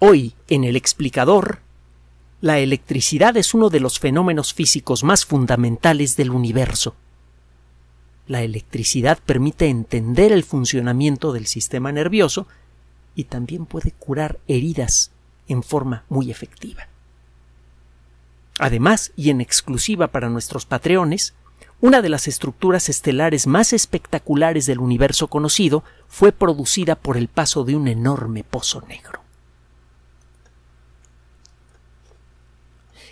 Hoy, en el explicador, la electricidad es uno de los fenómenos físicos más fundamentales del universo. La electricidad permite entender el funcionamiento del sistema nervioso y también puede curar heridas en forma muy efectiva. Además, y en exclusiva para nuestros patreones, una de las estructuras estelares más espectaculares del universo conocido fue producida por el paso de un enorme pozo negro.